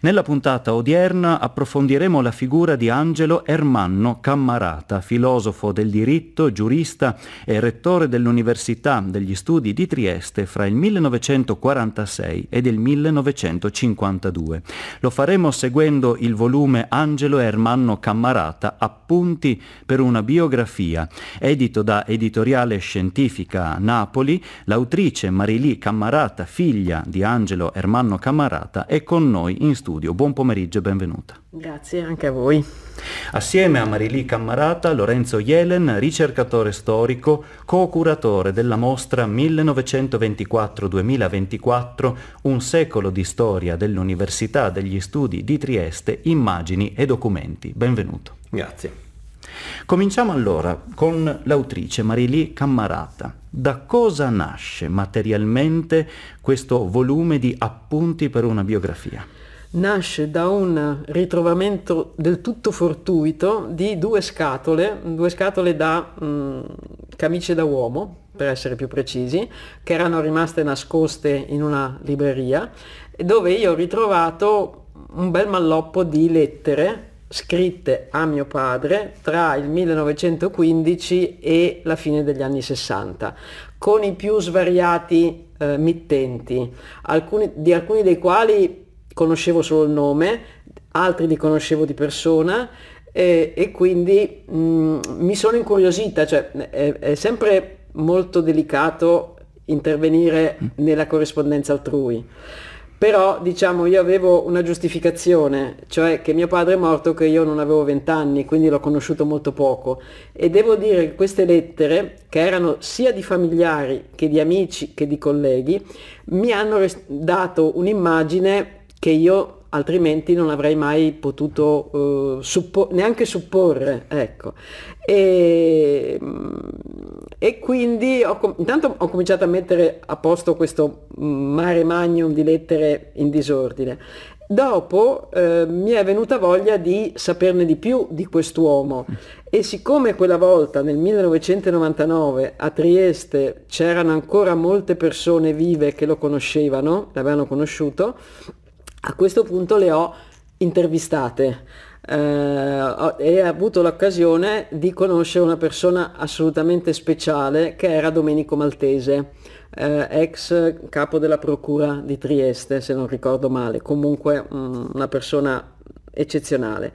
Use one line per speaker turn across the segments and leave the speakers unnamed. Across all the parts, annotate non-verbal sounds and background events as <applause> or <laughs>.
Nella puntata odierna approfondiremo la figura di Angelo Ermanno Cammarata, filosofo del diritto, giurista e rettore dell'Università degli Studi di Trieste fra il 1946 ed il 1952. Lo faremo seguendo il volume Angelo Ermanno Cammarata, Appunti per una biografia, edito da Editoriale Scientifica Napoli, l'autrice Marilì Cammarata, figlia di Angelo Ermanno Cammarata, è con noi in studio studio. Buon pomeriggio e benvenuta. Grazie anche a voi. Assieme a Marilì Cammarata, Lorenzo Jelen, ricercatore storico, co-curatore della mostra 1924-2024, un secolo di storia dell'Università degli Studi di Trieste, immagini e documenti. Benvenuto. Grazie. Cominciamo allora con l'autrice Marilì Cammarata. Da cosa nasce materialmente questo volume di appunti per una biografia?
nasce da un ritrovamento del tutto fortuito di due scatole, due scatole da mh, mm, camicie da uomo, per essere più precisi, che erano rimaste nascoste in una libreria, dove io ho ritrovato un bel malloppo di lettere scritte a mio padre tra il 1915 e la fine degli anni 60, con i più svariati eh, mittenti, alcuni, di alcuni dei quali conoscevo solo il nome, altri li conoscevo di persona e, e quindi mh, mm, mi sono incuriosita, cioè è, è sempre molto delicato intervenire mm. nella corrispondenza altrui. Però diciamo io avevo una giustificazione, cioè che mio padre è morto che io non avevo vent'anni, quindi l'ho conosciuto molto poco. E devo dire che queste lettere, che erano sia di familiari che di amici che di colleghi, mi hanno dato un'immagine che io altrimenti non avrei mai potuto eh, suppo- neanche supporre. Ecco. E, mm, e quindi ho com- intanto ho cominciato a mettere a posto questo mare magnum di lettere in disordine. Dopo eh, mi è venuta voglia di saperne di più di quest'uomo e siccome quella volta nel 1999 a Trieste c'erano ancora molte persone vive che lo conoscevano, l'avevano conosciuto, a questo punto le ho intervistate eh, e ho avuto l'occasione di conoscere una persona assolutamente speciale che era Domenico Maltese, eh, ex capo della Procura di Trieste se non ricordo male, comunque mh, mm, una persona eccezionale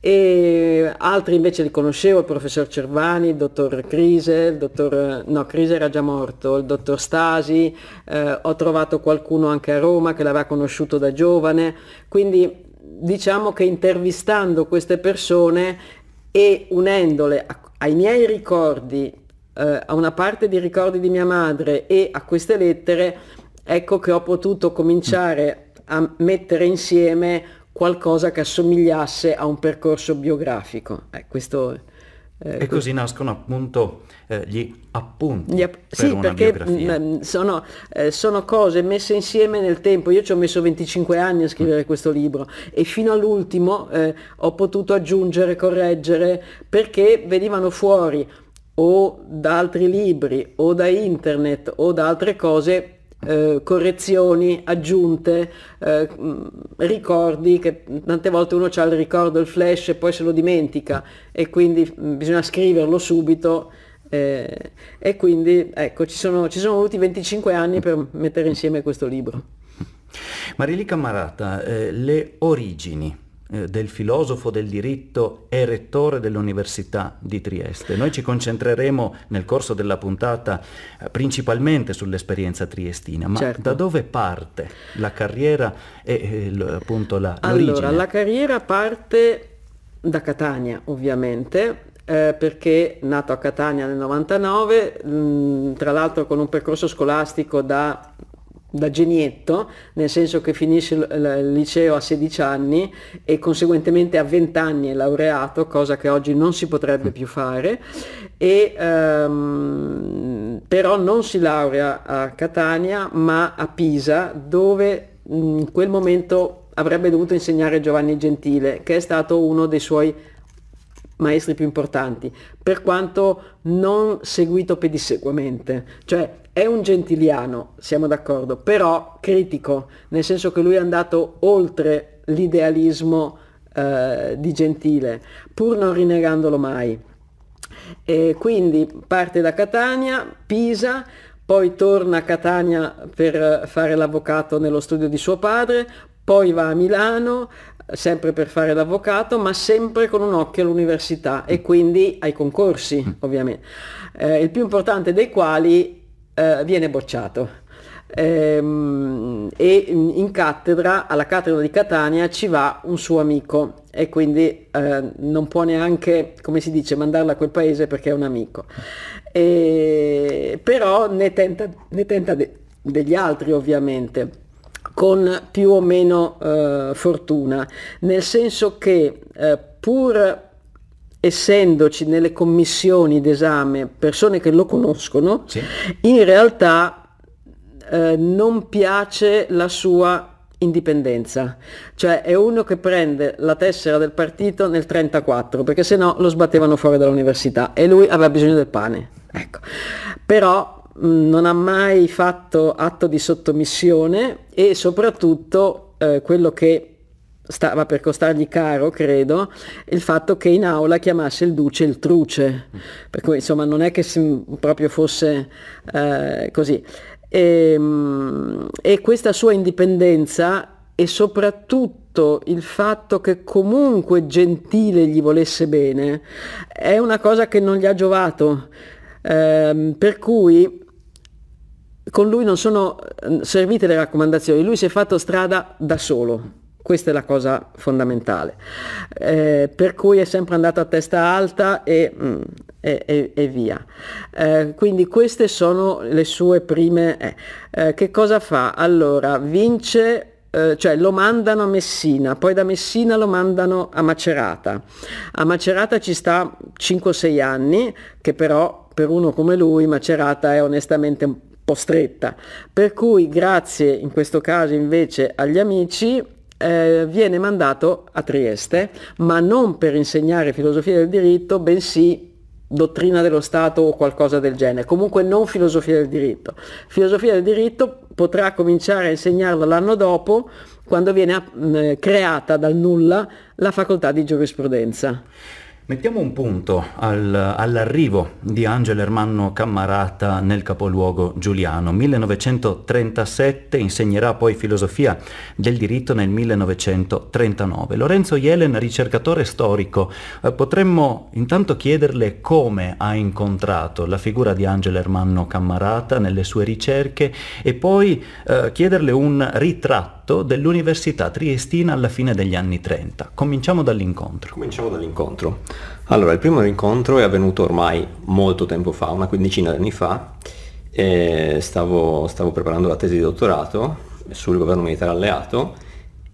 e altri invece li conoscevo, il professor Cervani, il dottor Crise, il dottor, no Crise era già morto, il dottor Stasi, eh, ho trovato qualcuno anche a Roma che l'aveva conosciuto da giovane, quindi diciamo che intervistando queste persone e unendole a, ai miei ricordi, eh, a una parte dei ricordi di mia madre e a queste lettere, ecco che ho potuto cominciare a mettere insieme qualcosa che assomigliasse a un percorso biografico. Eh, questo, eh, e così
nascono appunto eh, gli appunti. Gli app- per sì, perché mh, mm,
mm, sono, eh, sono, cose messe insieme nel tempo. Io ci ho messo 25 anni a mm. scrivere mm. questo libro e fino all'ultimo eh, ho potuto aggiungere, correggere, perché venivano fuori o da altri libri o da internet o da altre cose eh, correzioni, aggiunte, eh, mm, ricordi che tante volte uno ha il ricordo, il flash e poi se lo dimentica e quindi mm, bisogna scriverlo subito eh, e quindi ecco ci sono, ci sono voluti 25 anni per mettere insieme questo libro.
Marili Camarata, eh, le origini eh, del filosofo del diritto e rettore dell'Università di Trieste. Noi ci concentreremo nel corso della puntata eh, principalmente sull'esperienza triestina, ma certo. da dove parte la carriera e eh, appunto la... L'origine? Allora, la
carriera parte da Catania ovviamente, eh, perché nato a Catania nel 99, mh, mm, tra l'altro con un percorso scolastico da da genietto, nel senso che finisce il liceo a 16 anni e conseguentemente a 20 anni è laureato, cosa che oggi non si potrebbe più fare, e, um, però non si laurea a Catania ma a Pisa dove mm, in quel momento avrebbe dovuto insegnare Giovanni Gentile, che è stato uno dei suoi maestri più importanti, per quanto non seguito pedissequamente, cioè è un gentiliano, siamo d'accordo, però critico, nel senso che lui è andato oltre l'idealismo eh, di Gentile, pur non rinnegandolo mai. E quindi parte da Catania, Pisa, poi torna a Catania per fare l'avvocato nello studio di suo padre, poi va a Milano, sempre per fare l'avvocato, ma sempre con un occhio all'università e quindi ai concorsi, mm. ovviamente. Eh, il più importante dei quali eh, viene bocciato. Ehm, e in cattedra, alla cattedra di Catania, ci va un suo amico e quindi eh, non può neanche, come si dice, mandarla a quel paese perché è un amico. E, però ne tenta, ne tenta de- degli altri ovviamente con più o meno eh, fortuna, nel senso che eh, pur essendoci nelle commissioni d'esame persone che lo conoscono, sì. in realtà eh, non piace la sua indipendenza, cioè è uno che prende la tessera del partito nel 34 perché se no lo sbattevano fuori dall'università e lui aveva bisogno del pane, ecco. però mm, non ha mai fatto atto di sottomissione e soprattutto eh, quello che stava per costargli caro, credo, il fatto che in aula chiamasse il duce il truce, per cui insomma non è che proprio fosse eh, così. E, ehm, e questa sua indipendenza e soprattutto il fatto che comunque Gentile gli volesse bene è una cosa che non gli ha giovato, eh, per cui con lui non sono eh, servite le raccomandazioni, lui si è fatto strada da solo. Questa è la cosa fondamentale. Eh, per cui è sempre andato a testa alta e, mm, e, e, e via. Eh, quindi queste sono le sue prime... Eh. eh che cosa fa? Allora, vince eh, cioè lo mandano a Messina, poi da Messina lo mandano a Macerata. A Macerata ci sta 5-6 anni, che però per uno come lui Macerata è onestamente un po' stretta. Per cui grazie in questo caso invece agli amici eh, viene mandato a Trieste, ma non per insegnare filosofia del diritto, bensì dottrina dello Stato o qualcosa del genere, comunque non filosofia del diritto. Filosofia del diritto potrà cominciare a insegnarla l'anno dopo, quando viene eh, creata dal nulla la facoltà di giurisprudenza. Mettiamo un punto
al, all'arrivo di Angelo Ermanno Cammarata nel capoluogo giuliano. 1937 insegnerà poi filosofia del diritto nel 1939. Lorenzo Jelen, ricercatore storico, eh, potremmo intanto chiederle come ha incontrato la figura di Angelo Ermanno Cammarata nelle sue ricerche e poi eh, chiederle un ritratto patto dell'Università Triestina alla fine degli anni 30. Cominciamo dall'incontro.
Cominciamo dall'incontro. Allora, il primo incontro è avvenuto ormai molto tempo fa, una quindicina di anni fa, stavo, stavo preparando la tesi di dottorato sul governo militare alleato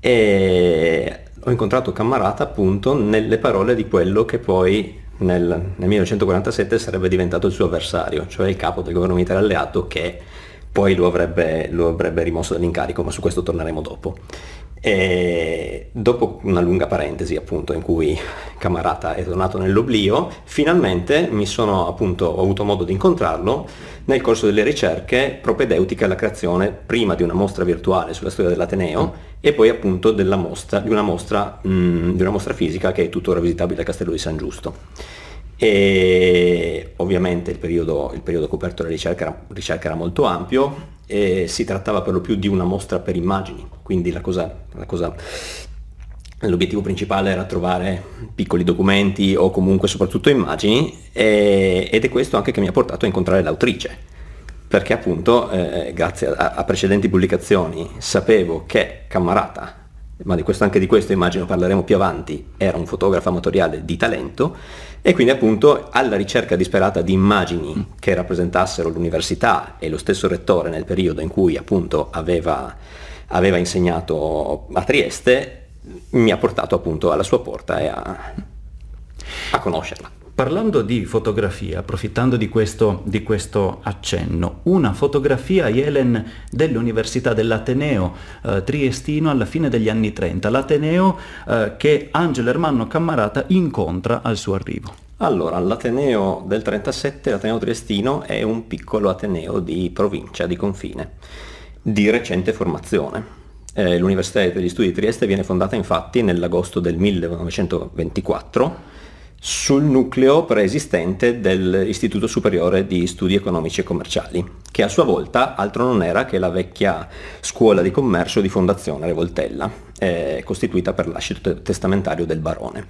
e ho incontrato Cammarata appunto nelle parole di quello che poi nel, nel 1947 sarebbe diventato il suo avversario, cioè il capo del governo militare alleato che poi lo avrebbe, lo avrebbe rimosso dall'incarico, ma su questo torneremo dopo. E dopo una lunga parentesi appunto in cui Camarata è tornato nell'oblio, finalmente mi sono appunto, ho avuto modo di incontrarlo nel corso delle ricerche propedeutiche alla creazione prima di una mostra virtuale sulla storia dell'Ateneo e poi appunto della mostra, di, una mostra, mh, mm, di una mostra fisica che è tuttora visitabile al Castello di San Giusto. E ovviamente il periodo, il periodo coperto dalla ricerca, ricerca, era molto ampio e si trattava per lo più di una mostra per immagini, quindi la cosa, la cosa l'obiettivo principale era trovare piccoli documenti o comunque soprattutto immagini e, ed è questo anche che mi ha portato a incontrare l'autrice perché appunto eh, grazie a, a, precedenti pubblicazioni sapevo che Cammarata ma di questo, anche di questo immagino parleremo più avanti era un fotografo amatoriale di talento e quindi appunto alla ricerca disperata di immagini mm. che rappresentassero l'università e lo stesso rettore nel periodo in cui appunto aveva, aveva insegnato a Trieste, mi ha portato appunto alla sua porta e a, a conoscerla.
Parlando di fotografia, approfittando di questo, di questo accenno, una fotografia Yelen dell'Università dell'Ateneo eh, Triestino alla fine degli anni 30, l'Ateneo
eh, che Angelo Ermanno Cammarata incontra al suo arrivo. Allora, l'Ateneo del 37, l'Ateneo Triestino, è un piccolo Ateneo di provincia, di confine, di recente formazione. Eh, L'Università degli Studi di Trieste viene fondata infatti nell'agosto del 1924 sul nucleo preesistente dell'Istituto Superiore di Studi Economici e Commerciali, che a sua volta altro non era che la vecchia scuola di commercio di fondazione Revoltella, eh, costituita per lascito testamentario del barone.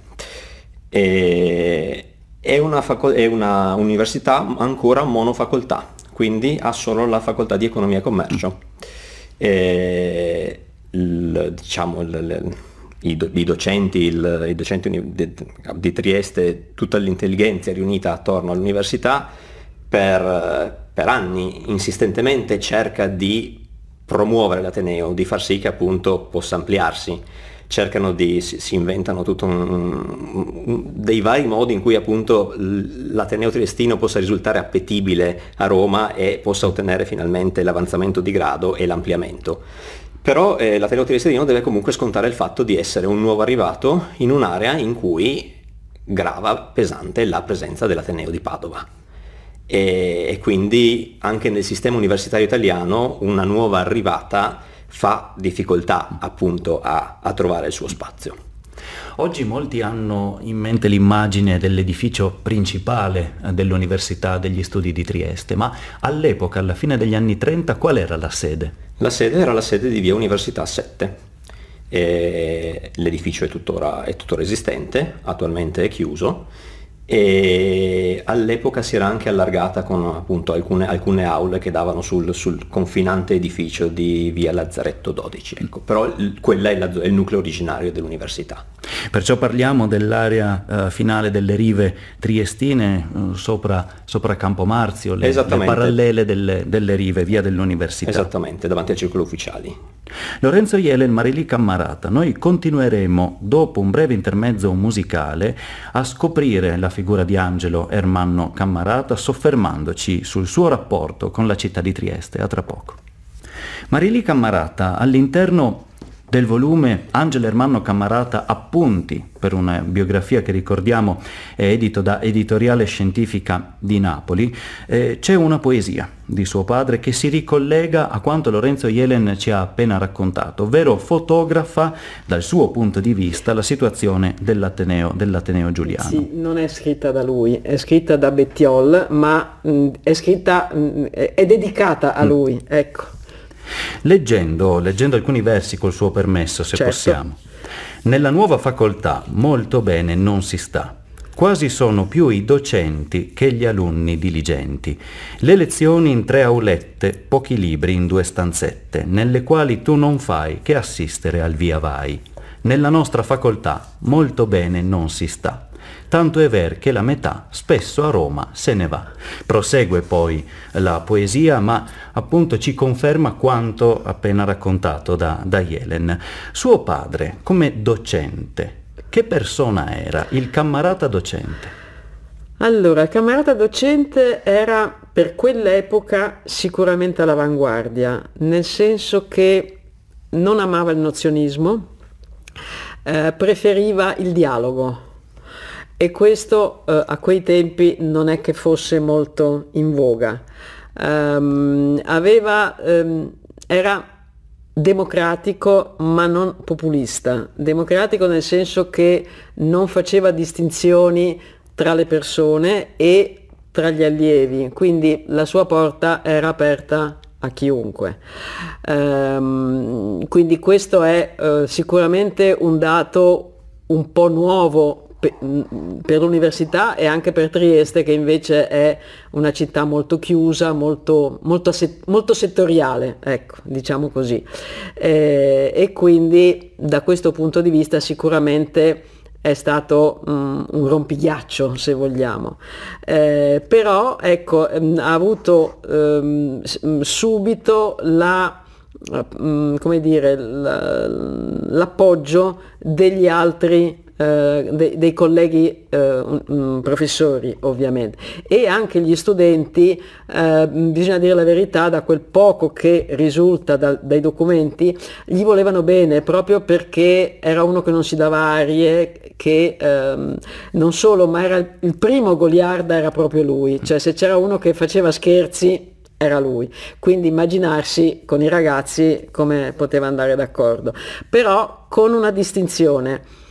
E è una, è una università ancora monofacoltà, quindi ha solo la facoltà di economia e commercio. E il, diciamo, il, il, i, do, i docenti, il, i docenti di, di, Trieste, tutta l'intelligenza riunita attorno all'università per, per anni insistentemente cerca di promuovere l'Ateneo, di far sì che appunto possa ampliarsi. Cercano di, si, si inventano tutto un, un, dei vari modi in cui appunto l'Ateneo Triestino possa risultare appetibile a Roma e possa ottenere finalmente l'avanzamento di grado e l'ampliamento. Però eh, l'ateneo triestino deve comunque scontare il fatto di essere un nuovo arrivato in un'area in cui grava pesante la presenza dell'Ateneo di Padova. E, e quindi anche nel sistema universitario italiano una nuova arrivata fa difficoltà appunto a, a trovare il suo spazio.
Oggi molti hanno in mente l'immagine dell'edificio principale eh, dell'Università degli Studi di Trieste, ma all'epoca, alla fine degli anni 30, qual era
la sede? La sede era la sede di via Università 7. l'edificio è tuttora, è tuttora esistente, attualmente è chiuso e all'epoca si era anche allargata con appunto alcune, alcune aule che davano sul, sul, confinante edificio di via Lazzaretto 12, ecco. però il, quella è, la, è, il nucleo originario dell'università.
Perciò parliamo dell'area uh, finale delle rive triestine uh, sopra, Campo Marzio le, le parallele delle, delle, rive, via dell'università.
Esattamente, davanti al circolo ufficiali.
Lorenzo Ielen, Marilì Cammarata, noi continueremo dopo un breve intermezzo musicale a scoprire la figura di Angelo Ermanno Cammarata soffermandoci sul suo rapporto con la città di Trieste. A tra poco. Marili Cammarata all'interno del volume Angelo Ermanno Cammarata Appunti per una biografia che ricordiamo è eh, edito da Editoriale Scientifica di Napoli, eh, c'è una poesia di suo padre che si ricollega a quanto Lorenzo Jelen ci ha appena raccontato, ovvero fotografa dal suo punto di vista la situazione dell'Ateneo, dell'Ateneo Giuliano. Sì,
non è scritta da lui, è scritta da Bettiol, ma mh, è scritta, mh, è dedicata a mm. lui, ecco.
Leggendo, leggendo alcuni versi col suo permesso, se certo. possiamo. Nella nuova facoltà molto bene non si sta. Quasi sono più i docenti che gli alunni diligenti. Le lezioni in tre aulette, pochi libri in due stanzette, nelle quali tu non fai che assistere al via vai. Nella nostra facoltà molto bene non si sta tanto è vero che la metà spesso a Roma se ne va. Prosegue poi la poesia, ma appunto ci conferma quanto appena raccontato da, da Jelen. Suo padre, come docente, che persona era il camarata docente?
Allora, il camarata docente era per quell'epoca sicuramente all'avanguardia, nel senso che non amava il nozionismo, eh, preferiva il dialogo, e questo eh, a quei tempi non è che fosse molto in voga. Um, aveva, um, era democratico ma non populista, democratico nel senso che non faceva distinzioni tra le persone e tra gli allievi, quindi la sua porta era aperta a chiunque. Um, quindi questo è uh, sicuramente un dato un po' nuovo per l'università e anche per Trieste che invece è una città molto chiusa, molto, molto, molto settoriale, ecco, diciamo così. Eh, e quindi da questo punto di vista sicuramente è stato um, un rompighiaccio se vogliamo eh, però ecco mm, ha avuto um, subito la um, come dire l'appoggio degli altri eh, de dei colleghi eh, mm, professori ovviamente e anche gli studenti, eh, mm, bisogna dire la verità, da quel poco che risulta da, dai documenti, gli volevano bene proprio perché era uno che non si dava arie, che ehm, non solo, ma era il primo Goliarda era proprio lui, cioè se c'era uno che faceva scherzi era lui. Quindi immaginarsi con i ragazzi come poteva andare d'accordo, però con una distinzione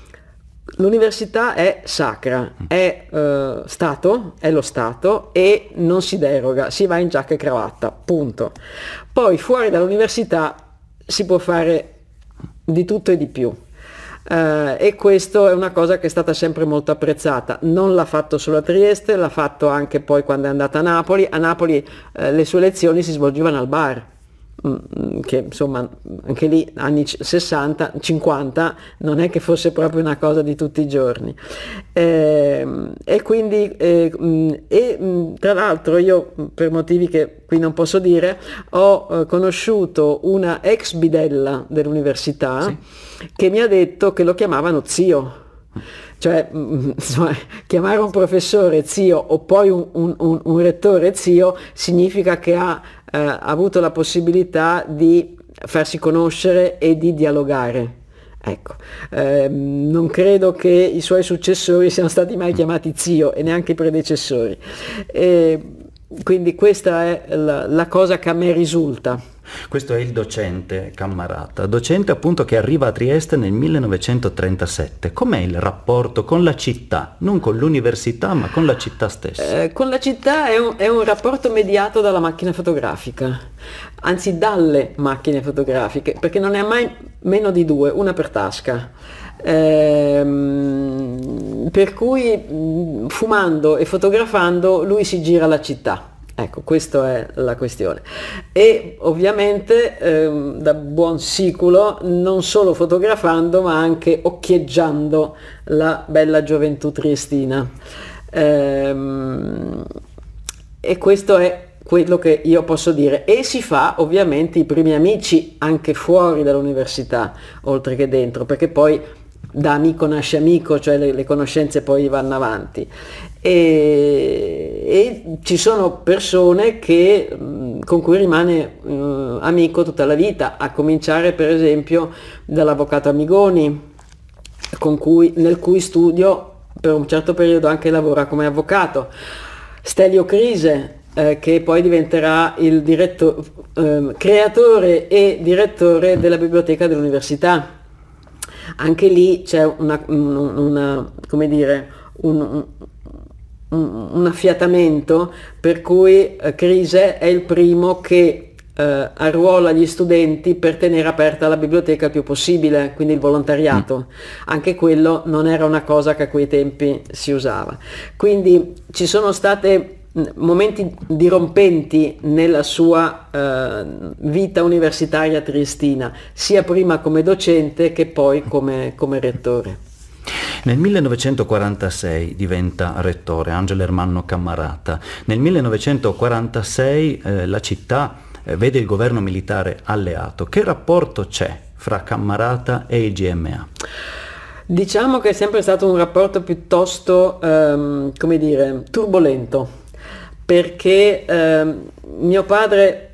l'università è sacra, mm. è eh, Stato, è lo Stato e non si deroga, si va in giacca e cravatta, punto. Poi fuori dall'università si può fare di tutto e di più. Uh, e questo è una cosa che è stata sempre molto apprezzata. Non l'ha fatto solo a Trieste, l'ha fatto anche poi quando è andata a Napoli. A Napoli uh, le sue lezioni si svolgevano al bar Mm, che insomma anche lì anni 60, 50 non è che fosse proprio una cosa di tutti i giorni. Eh, e quindi, eh, mm, e, mm, tra l'altro io per motivi che qui non posso dire, ho eh, conosciuto una ex bidella dell'università sì. che mi ha detto che lo chiamavano zio cioè insomma, chiamare un professore zio o poi un, un, un, un, rettore zio significa che ha eh, ha avuto la possibilità di farsi conoscere e di dialogare. Ecco, eh, non credo che i suoi successori siano stati mai chiamati zio e neanche i predecessori. E quindi questa è la, la cosa che a me risulta. Questo è il docente Cammarata,
docente appunto che arriva a Trieste nel 1937. Com'è il rapporto con la città? Non con l'università, ma con la città stessa.
Eh, con la città è un, è un rapporto mediato dalla macchina fotografica, anzi dalle macchine fotografiche, perché non è mai meno di due, una per tasca. Ehm, per cui mm, fumando e fotografando lui si gira la città Ecco, questa è la questione. E ovviamente ehm, da buon siculo, non solo fotografando, ma anche occhieggiando la bella gioventù triestina. Ehm, e questo è quello che io posso dire e si fa ovviamente i primi amici anche fuori dall'università oltre che dentro perché poi da amico nasce amico cioè le, le conoscenze poi vanno avanti e, e ci sono persone che, con cui rimane mh, amico tutta la vita, a cominciare per esempio dall'avvocato Amigoni, con cui, nel cui studio per un certo periodo anche lavora come avvocato. Stelio Crise, eh, che poi diventerà il diretto, eh, creatore e direttore della biblioteca dell'università. Anche lì c'è una, una, come dire, un, un, affiatamento per cui eh, Crise è il primo che eh, arruola gli studenti per tenere aperta la biblioteca il più possibile, quindi il volontariato. Mm. Anche quello non era una cosa che a quei tempi si usava. Quindi ci sono stati mm, momenti dirompenti nella sua eh, vita universitaria triestina, sia prima come docente che poi come, come rettore.
Nel 1946 diventa rettore Angelo Ermanno Cammarata. Nel 1946 eh, la città eh, vede il governo militare alleato. Che rapporto c'è fra Cammarata e il GMA?
Diciamo che è sempre stato un rapporto piuttosto, ehm, come dire, turbolento, perché ehm, mio padre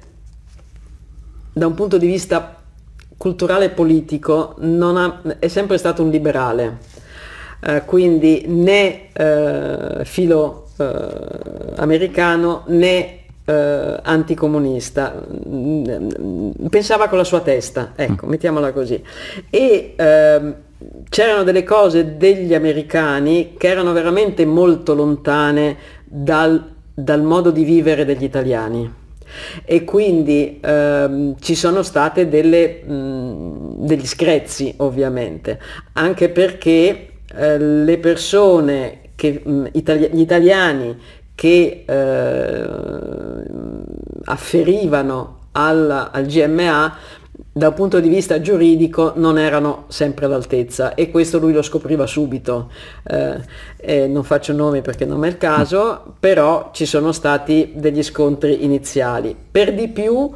da un punto di vista culturale e politico ha, è sempre stato un liberale, eh, quindi né eh, filo eh, americano né eh, anticomunista, mm, mm, pensava con la sua testa, ecco, mm. mettiamola così. E ehm, c'erano delle cose degli americani che erano veramente molto lontane dal, dal modo di vivere degli italiani e quindi ehm, ci sono state delle, mh, degli screzzi ovviamente, anche perché eh, le persone, che, mh, mm, itali- gli italiani che eh, afferivano al, al GMA dal punto di vista giuridico non erano sempre all'altezza e questo lui lo scopriva subito. Eh, eh, non faccio nomi perché non è il caso, però ci sono stati degli scontri iniziali. Per di più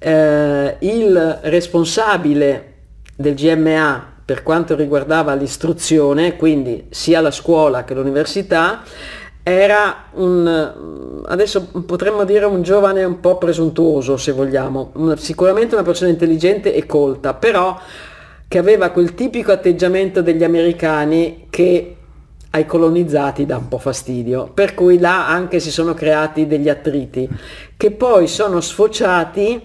eh, il responsabile del GMA per quanto riguardava l'istruzione, quindi sia la scuola che l'università, era un, adesso potremmo dire un giovane un po' presuntuoso se vogliamo, sicuramente una persona intelligente e colta, però che aveva quel tipico atteggiamento degli americani che ai colonizzati dà un po' fastidio, per cui là anche si sono creati degli attriti, che poi sono sfociati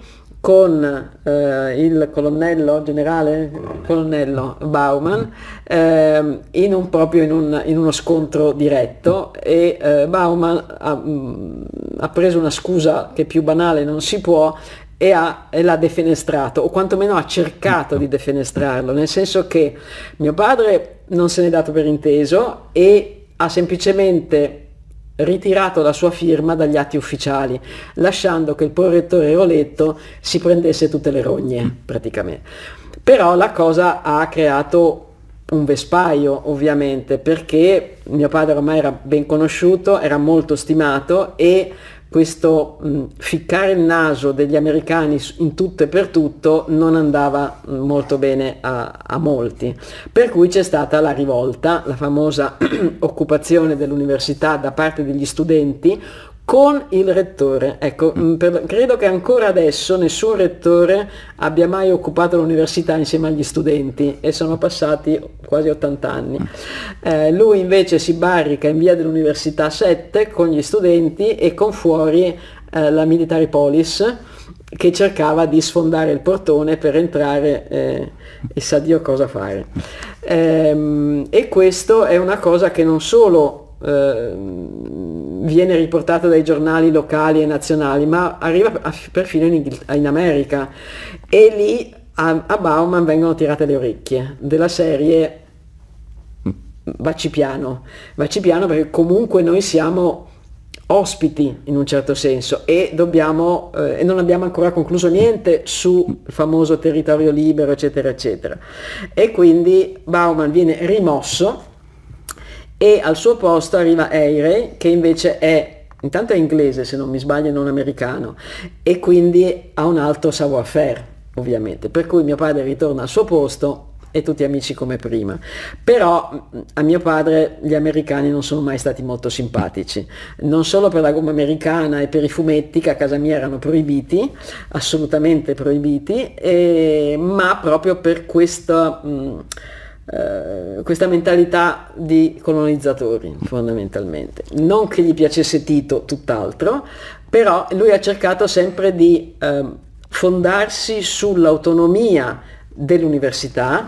con eh, il colonnello generale colonnello Bauman eh, in un, proprio in, un, in, uno scontro diretto e eh, Bauman ha, mm, ha, preso una scusa che più banale non si può e, ha, e l'ha defenestrato o quantomeno ha cercato di defenestrarlo nel senso che mio padre non se n'è dato per inteso e ha semplicemente ritirato la sua firma dagli atti ufficiali, lasciando che il prorettore Roletto si prendesse tutte le rogne, mm. praticamente. Però la cosa ha creato un vespaio ovviamente perché mio padre ormai era ben conosciuto, era molto stimato e questo mh, ficcare il naso degli americani in tutto e per tutto non andava molto bene a, a molti. Per cui c'è stata la rivolta, la famosa <clears throat> occupazione dell'università da parte degli studenti con il rettore. Ecco, mm. Mm, per, credo che ancora adesso nessun rettore abbia mai occupato l'università insieme agli studenti e sono passati quasi 80 anni. Mm. Eh, lui invece si barrica in via dell'università 7 con gli studenti e con fuori eh, la Military Police che cercava di sfondare il portone per entrare eh, e sa Dio cosa fare. Ehm, e questo è una cosa che non solo eh, viene riportata dai giornali locali e nazionali, ma arriva a, perfino in, in America e lì a, a Bauman vengono tirate le orecchie della serie vacci piano, vacci piano perché comunque noi siamo ospiti in un certo senso e dobbiamo eh, e non abbiamo ancora concluso niente sul famoso territorio libero eccetera eccetera e quindi Bauman viene rimosso e al suo posto arriva Eire che invece è intanto è inglese se non mi sbaglio non americano e quindi ha un alto savoir-faire ovviamente per cui mio padre ritorna al suo posto e tutti amici come prima. Però mm, a mio padre gli americani non sono mai stati molto simpatici, non solo per la gomma americana e per i fumetti che a casa mia erano proibiti, assolutamente proibiti, e, ma proprio per questo... Mh, mm, eh, questa mentalità di colonizzatori fondamentalmente. Non che gli piacesse Tito, tutt'altro, però lui ha cercato sempre di eh, fondarsi sull'autonomia dell'università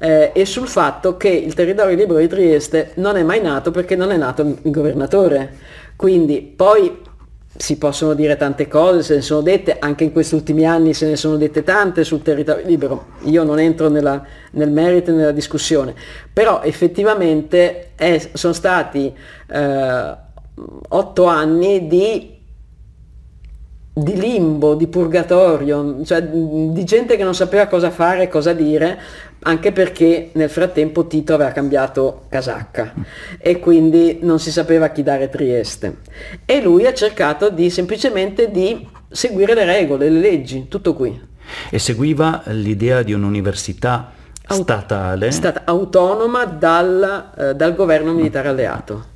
eh, e sul fatto che il territorio libero di Trieste non è mai nato perché non è nato il governatore. Quindi poi si possono dire tante cose, se ne sono dette, anche in questi ultimi anni se ne sono dette tante sul territorio libero, io non entro nella, nel merito e nella discussione, però effettivamente è, sono stati eh, otto anni di, di limbo, di purgatorio, cioè di gente che non sapeva cosa fare, cosa dire, anche perché nel frattempo Tito aveva cambiato casacca e quindi non si sapeva a chi dare Trieste e lui ha cercato di semplicemente di seguire le regole, le leggi, tutto qui.
E seguiva l'idea di un'università Aut- statale stata
autonoma dal, eh, dal governo militare alleato.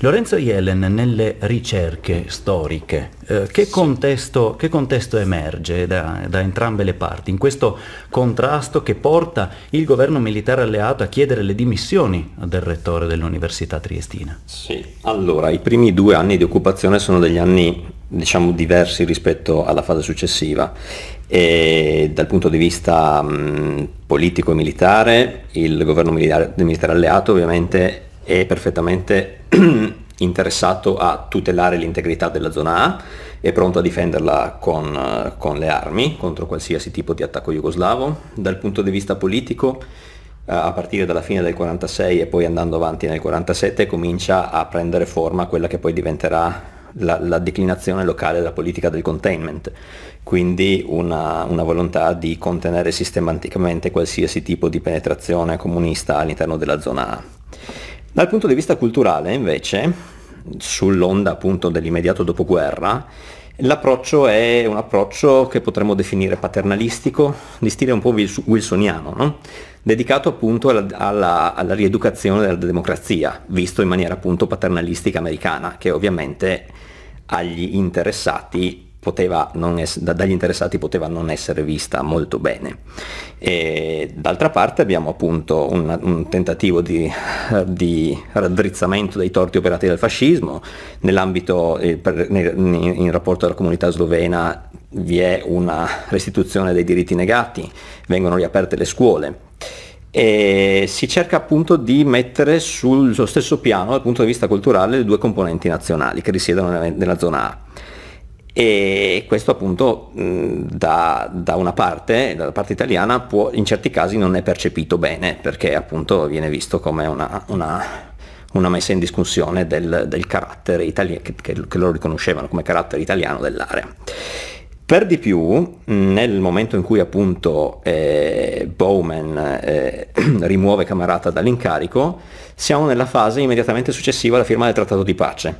Lorenzo Jelen nelle ricerche storiche, eh, che, contesto, che, contesto, emerge da, da entrambe le parti in questo contrasto che porta il governo militare alleato a chiedere le dimissioni del rettore dell'Università Triestina? Sì,
allora i primi due anni di occupazione sono degli anni diciamo diversi rispetto alla fase successiva e dal punto di vista mh, politico e militare il governo militare, militare alleato ovviamente è perfettamente <clears throat> interessato a tutelare l'integrità della zona A, è pronto a difenderla con, eh, con, le armi contro qualsiasi tipo di attacco jugoslavo. Dal punto di vista politico, eh, a partire dalla fine del 46 e poi andando avanti nel 47, comincia a prendere forma quella che poi diventerà la, la declinazione locale della politica del containment, quindi una, una volontà di contenere sistematicamente qualsiasi tipo di penetrazione comunista all'interno della zona A. Dal punto di vista culturale, invece, sull'onda appunto dell'immediato dopoguerra, l'approccio è un approccio che potremmo definire paternalistico, di stile un po' wilsoniano, no? dedicato appunto alla, alla, alla, rieducazione della democrazia, visto in maniera appunto paternalistica americana, che ovviamente agli interessati poteva non es- dagli interessati poteva non essere vista molto bene. E d'altra parte abbiamo appunto un, un tentativo di, di, raddrizzamento dei torti operati dal fascismo, nell'ambito, eh, in, rapporto alla comunità slovena vi è una restituzione dei diritti negati, vengono riaperte le scuole e si cerca appunto di mettere sullo stesso piano dal punto di vista culturale le due componenti nazionali che risiedono nella zona A e questo appunto da, da, una parte, dalla parte italiana, può, in certi casi non è percepito bene perché appunto viene visto come una, una, una messa in discussione del, del carattere italiano, che, che loro riconoscevano come carattere italiano dell'area. Per di più, nel momento in cui appunto eh, Bowman eh, <clears throat> rimuove Camerata dall'incarico, siamo nella fase immediatamente successiva alla firma del trattato di pace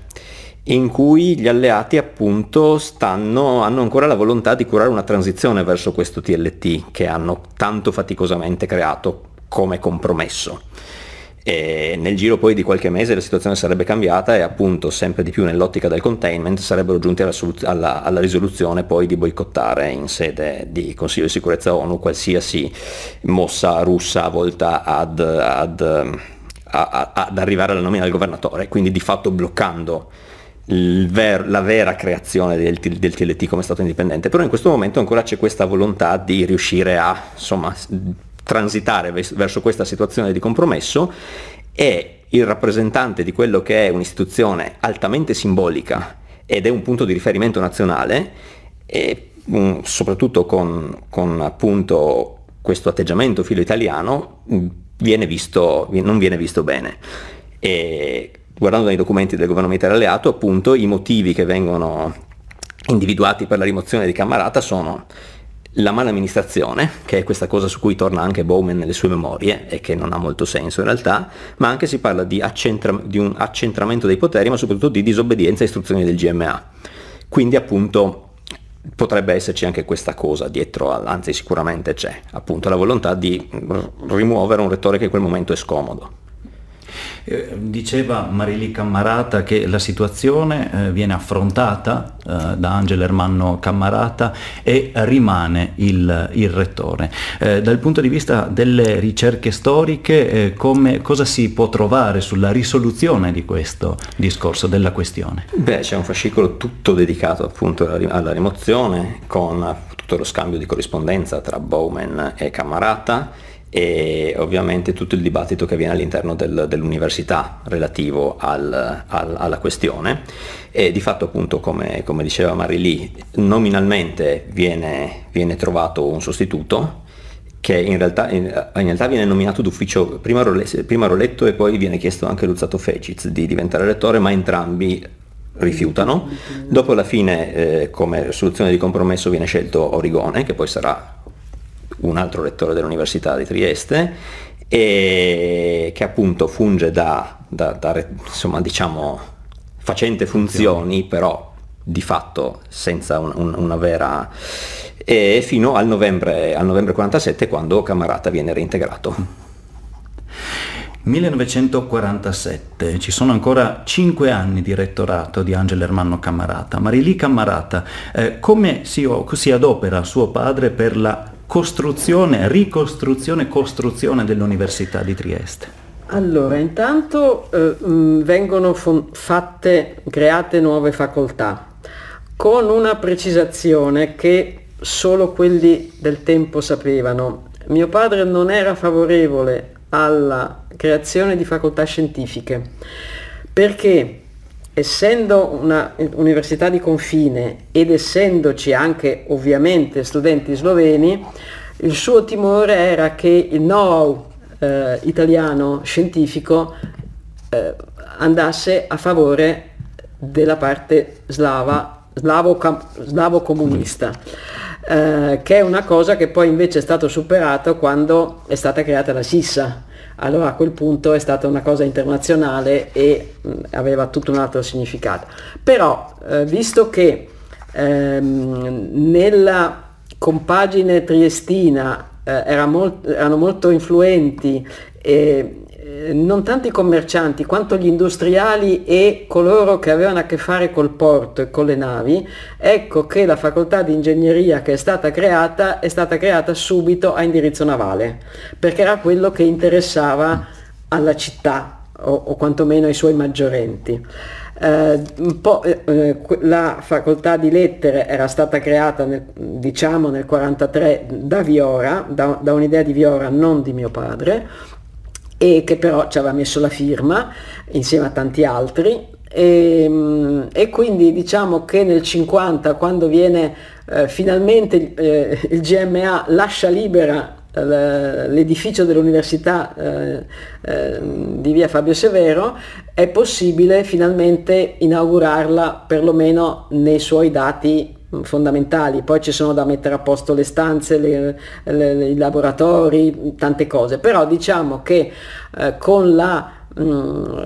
in cui gli alleati appunto stanno, hanno ancora la volontà di curare una transizione verso questo TLT che hanno tanto faticosamente creato come compromesso. E nel giro poi di qualche mese la situazione sarebbe cambiata e appunto sempre di più nell'ottica del containment sarebbero giunti alla, alla, alla risoluzione poi di boicottare in sede di Consiglio di sicurezza ONU qualsiasi mossa russa volta ad, ad, ad, ad arrivare alla nomina del governatore, quindi di fatto bloccando ver- la vera creazione del, del, TLT come Stato indipendente, però in questo momento ancora c'è questa volontà di riuscire a insomma, transitare ves- verso questa situazione di compromesso e il rappresentante di quello che è un'istituzione altamente simbolica ed è un punto di riferimento nazionale, e, um, soprattutto con, con appunto questo atteggiamento filo italiano, mm, viene visto, non viene visto bene. E guardando nei documenti del governo militare alleato, appunto i motivi che vengono individuati per la rimozione di Cammarata sono la malamministrazione, che è questa cosa su cui torna anche Bowman nelle sue memorie e che non ha molto senso in realtà, ma anche si parla di, accentra- di un accentramento dei poteri, ma soprattutto di disobbedienza a istruzioni del GMA. Quindi appunto potrebbe esserci anche questa cosa dietro, anzi sicuramente c'è, appunto la volontà di rimuovere un rettore che in quel momento è scomodo.
Eh, diceva Marili Cammarata che la situazione eh, viene affrontata eh, da Angelo Ermanno Cammarata e rimane il, il rettore. Dal punto di vista delle ricerche storiche, come, cosa si può trovare sulla risoluzione di questo discorso, della questione? Beh,
c'è un fascicolo tutto dedicato appunto alla rimozione con tutto lo scambio di corrispondenza tra Bowman e Cammarata e ovviamente tutto il dibattito che avviene all'interno del, dell'università relativo al, al, alla questione e di fatto appunto come, come diceva Marie Lee nominalmente viene, viene trovato un sostituto che in realtà, in, in realtà, viene nominato d'ufficio prima, Role, prima, Roletto e poi viene chiesto anche Luzzato Feciz di diventare rettore, ma entrambi rifiutano. Dopo la fine, eh, come soluzione di compromesso, viene scelto Origone, che poi sarà un altro rettore dell'Università di Trieste, e che appunto funge da, da, da insomma, diciamo, facente funzioni, però di fatto senza un, un, una vera... E fino al novembre, al novembre 47 quando Camarata viene reintegrato.
1947,
ci sono ancora 5 anni di rettorato di
Angelo Ermanno Cammarata. Marilì Cammarata, eh, come si, si adopera suo padre per la costruzione, ricostruzione, costruzione dell'Università di Trieste?
Allora, intanto eh, mm, vengono fatte, create nuove facoltà con una precisazione che solo quelli del tempo sapevano. Mio padre non era favorevole alla creazione di facoltà scientifiche perché essendo una università di confine ed essendoci anche ovviamente studenti sloveni, il suo timore era che il know-how eh, italiano scientifico eh, andasse a favore della parte slava, slavo, slavo comunista, eh, che è una cosa che poi invece è stata superata quando è stata creata la Sissa, allora a quel punto è stata una cosa internazionale e mh, aveva tutto un altro significato. Però eh, visto che ehm, nella compagine triestina eh, era molt erano molto influenti e eh, non tanto i commercianti quanto gli industriali e coloro che avevano a che fare col porto e con le navi, ecco che la facoltà di ingegneria che è stata creata è stata creata subito a indirizzo navale, perché era quello che interessava alla città o, o quantomeno ai suoi maggiorenti. Eh, eh, eh la facoltà di lettere era stata creata nel, diciamo nel 1943 da Viora, da, da un'idea di Viora non di mio padre, e che però ci aveva messo la firma insieme a tanti altri e, ehm, e quindi diciamo che nel 50 quando viene eh, finalmente eh, il GMA lascia libera eh, l'edificio dell'università eh, eh, di via Fabio Severo è possibile finalmente inaugurarla perlomeno nei suoi dati fondamentali, poi ci sono da mettere a posto le stanze, le, le, i laboratori, tante cose, però diciamo che eh, con la mm,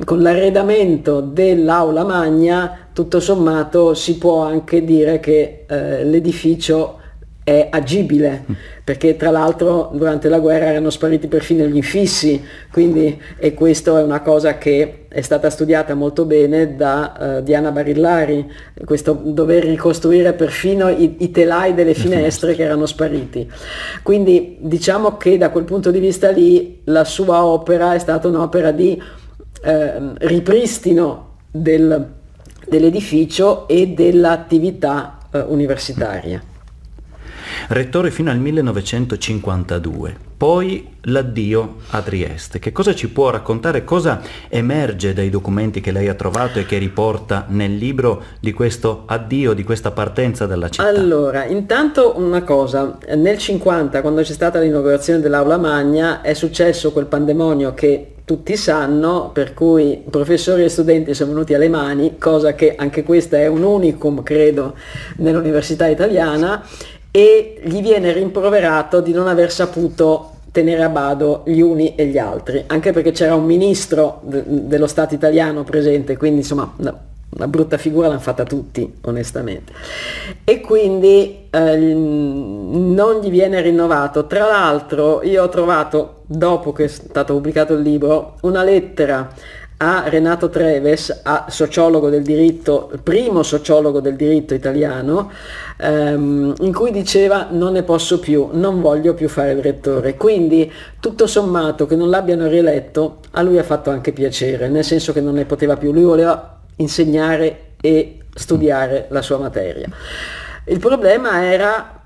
eh, con l'arredamento dell'aula magna tutto sommato si può anche dire che eh, l'edificio è agibile, perché tra l'altro durante la guerra erano spariti perfino gli infissi, quindi e questa è una cosa che è stata studiata molto bene da uh, Diana Barillari, questo dover ricostruire perfino i, i telai delle <laughs> finestre che erano spariti. Quindi diciamo che da quel punto di vista lì la sua opera è stata un'opera di uh, ripristino del, dell'edificio e dell'attività uh, universitaria
rettore fino al 1952. Poi l'addio a Trieste. Che cosa ci può raccontare? Cosa emerge dai documenti che lei ha trovato e che riporta nel libro di questo addio, di questa partenza dalla città?
Allora, intanto una cosa. Nel 50, quando c'è stata l'inaugurazione dell'Aula Magna, è successo quel pandemonio che tutti sanno, per cui professori e studenti sono venuti alle mani, cosa che anche questa è un unicum, credo, nell'università italiana. Sì e gli viene rimproverato di non aver saputo tenere a bado gli uni e gli altri, anche perché c'era un ministro de- dello Stato italiano presente, quindi insomma no, una brutta figura l'hanno fatta tutti, onestamente. E quindi eh, non gli viene rinnovato. Tra l'altro io ho trovato, dopo che è stato pubblicato il libro, una lettera a Renato Treves, a sociologo del diritto, primo sociologo del diritto italiano, ehm, in cui diceva non ne posso più, non voglio più fare il rettore. Quindi tutto sommato che non l'abbiano rieletto a lui ha fatto anche piacere, nel senso che non ne poteva più, lui voleva insegnare e studiare la sua materia. Il problema era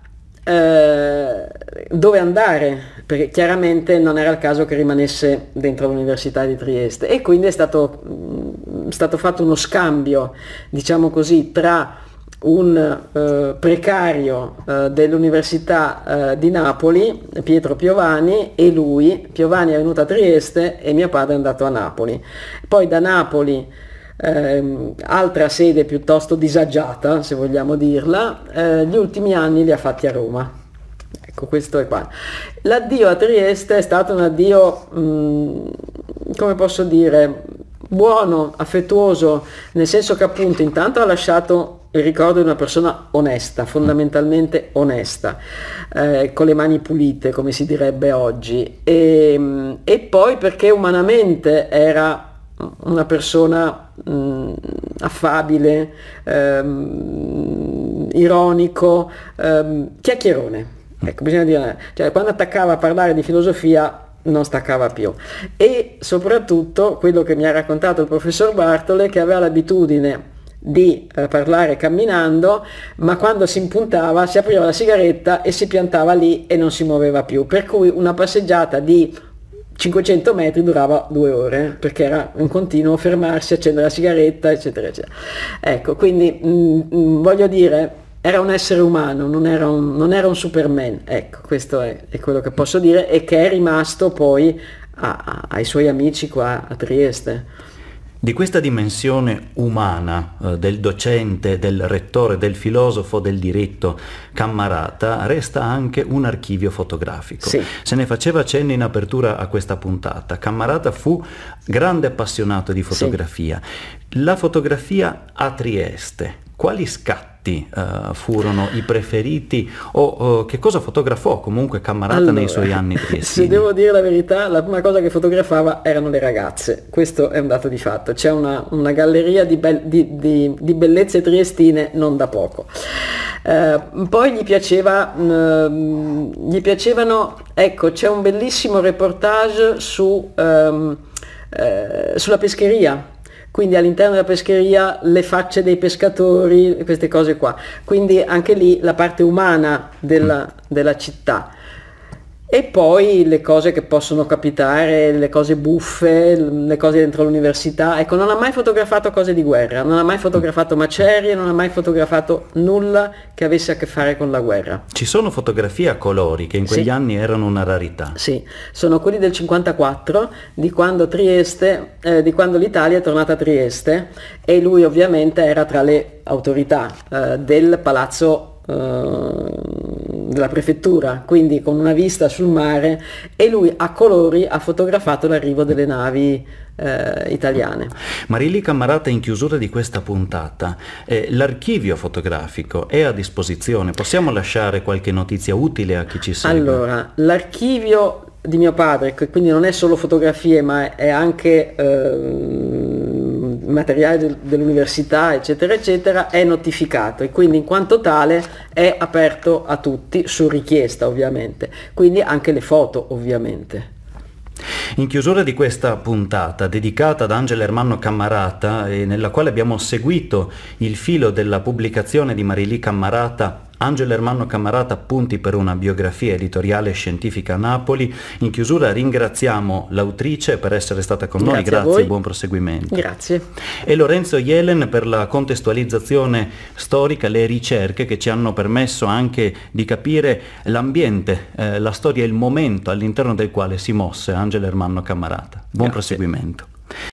eh, dove andare, perché chiaramente non era il caso che rimanesse dentro l'Università di Trieste e quindi è stato, mh, mm, stato fatto uno scambio, diciamo così, tra un eh, precario eh, dell'Università eh, di Napoli, Pietro Piovani, e lui, Piovani è venuto a Trieste e mio padre è andato a Napoli. Poi da Napoli ehm, altra sede piuttosto disagiata, se vogliamo dirla, eh, gli ultimi anni li ha fatti a Roma. Ecco, questo è qua. L'addio a Trieste è stato un addio, mh, mm, come posso dire, buono, affettuoso, nel senso che appunto intanto ha lasciato il ricordo di una persona onesta, fondamentalmente onesta, eh, con le mani pulite come si direbbe oggi, e, mm, e poi perché umanamente era una persona mh, mm, affabile, ehm, ironico, ehm, chiacchierone. Ecco, bisogna dire, cioè, quando attaccava a parlare di filosofia non staccava più. E soprattutto quello che mi ha raccontato il professor Bartole, che aveva l'abitudine di eh, parlare camminando, ma quando si impuntava si apriva la sigaretta e si piantava lì e non si muoveva più. Per cui una passeggiata di 500 metri durava due ore perché era un continuo fermarsi, accendere la sigaretta eccetera eccetera. Ecco, quindi mh, mm, mh, mm, voglio dire era un essere umano, non era un, non era un Superman, ecco questo è, è, quello che posso dire e che è rimasto poi a, a, ai suoi amici qua a Trieste.
Di questa dimensione umana eh, del docente, del rettore, del filosofo del diritto Cammarata resta anche un archivio fotografico. Sì. Se ne faceva cenno in apertura a questa puntata. Cammarata fu grande appassionato di fotografia. Sì. La fotografia a Trieste, quali scatti? ritratti eh, furono i preferiti o eh, che cosa fotografò comunque Cammarata allora, nei suoi anni <laughs> triestini? Se devo
dire la verità, la prima cosa che fotografava erano le ragazze, questo è un dato di fatto, c'è una, una galleria di, be- di, di, di, bellezze triestine non da poco. Eh, poi gli, piaceva, mh, mm, gli piacevano, ecco c'è un bellissimo reportage su, ehm, eh, sulla pescheria quindi all'interno della pescheria le facce dei pescatori, queste cose qua. Quindi anche lì la parte umana della, mm. della città. E poi le cose che possono capitare, le cose buffe, le cose dentro l'università. Ecco, non ha mai fotografato cose di guerra, non ha mai fotografato macerie, non ha mai fotografato nulla che avesse a che fare con la guerra. Ci sono fotografie a colori che in quegli sì. anni erano una rarità. Sì, sono quelli del 54, di quando Trieste, eh, di quando l'Italia è tornata a Trieste e lui ovviamente era tra le autorità eh, del palazzo eh, della prefettura, quindi con una vista sul mare e lui a colori ha fotografato l'arrivo delle navi eh, italiane.
Marilli Cammarata, in chiusura di questa puntata, eh, l'archivio fotografico è a disposizione, possiamo lasciare qualche notizia utile a chi ci segue?
Allora, l'archivio di mio padre, quindi non è solo fotografie ma è anche... Eh, materiali dell'università eccetera eccetera è notificato e quindi in quanto tale è aperto a tutti su richiesta ovviamente, quindi anche le foto ovviamente.
In chiusura di questa puntata dedicata ad Angelo Ermanno Cammarata e eh, nella quale abbiamo seguito il filo della pubblicazione di Marilì Cammarata Angelo Ermanno Camarata appunti per una biografia editoriale e scientifica a Napoli. In chiusura ringraziamo l'autrice per essere stata con Grazie noi, grazie e buon proseguimento. Grazie. E Lorenzo Jelen per la contestualizzazione storica, le ricerche che ci hanno permesso anche di capire l'ambiente, eh, la storia e il momento all'interno del quale si mosse Angelo Ermanno Camarata. Buon grazie. proseguimento.